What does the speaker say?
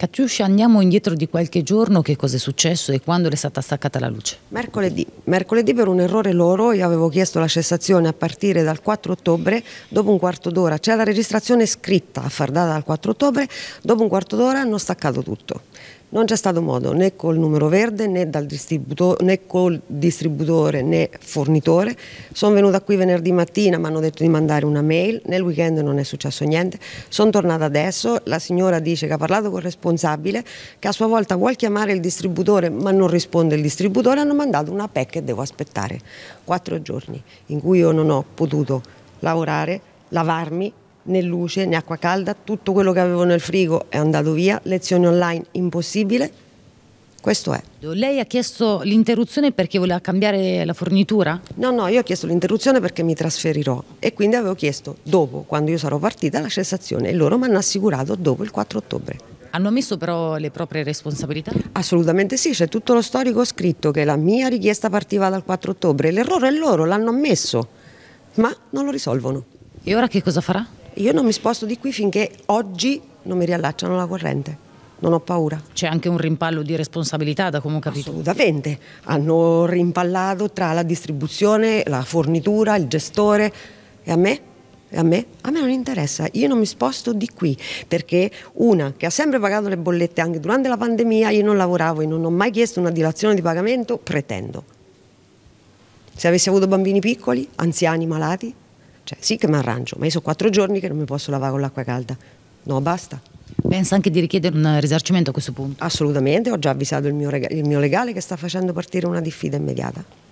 Catiuscia, andiamo indietro di qualche giorno, che cosa è successo e quando è stata staccata la luce? Mercoledì. Mercoledì per un errore loro io avevo chiesto la cessazione a partire dal 4 ottobre, dopo un quarto d'ora, c'è la registrazione scritta a far data dal 4 ottobre, dopo un quarto d'ora hanno staccato tutto. Non c'è stato modo né col numero verde né, né col distributore né fornitore. Sono venuta qui venerdì mattina, mi hanno detto di mandare una mail, nel weekend non è successo niente. Sono tornata adesso, la signora dice che ha parlato col responsabile, che a sua volta vuole chiamare il distributore ma non risponde il distributore, hanno mandato una PEC che devo aspettare. Quattro giorni in cui io non ho potuto lavorare, lavarmi, né luce né acqua calda, tutto quello che avevo nel frigo è andato via, lezioni online impossibile, questo è. Lei ha chiesto l'interruzione perché voleva cambiare la fornitura? No, no, io ho chiesto l'interruzione perché mi trasferirò e quindi avevo chiesto dopo, quando io sarò partita, la cessazione e loro mi hanno assicurato dopo il 4 ottobre. Hanno ammesso però le proprie responsabilità? Assolutamente sì, c'è tutto lo storico scritto che la mia richiesta partiva dal 4 ottobre, l'errore è loro, l'hanno ammesso, ma non lo risolvono. E ora che cosa farà? Io non mi sposto di qui finché oggi non mi riallacciano la corrente. Non ho paura. C'è anche un rimpallo di responsabilità, da come ho capito. Assolutamente. Hanno rimpallato tra la distribuzione, la fornitura, il gestore. E a me? A me? a me? non interessa, io non mi sposto di qui perché una che ha sempre pagato le bollette anche durante la pandemia, io non lavoravo e non ho mai chiesto una dilazione di pagamento, pretendo. Se avessi avuto bambini piccoli, anziani, malati, cioè, sì che mi arrangio, ma io sono quattro giorni che non mi posso lavare con l'acqua calda. No, basta. Pensa anche di richiedere un risarcimento a questo punto? Assolutamente, ho già avvisato il mio, il mio legale che sta facendo partire una diffida immediata.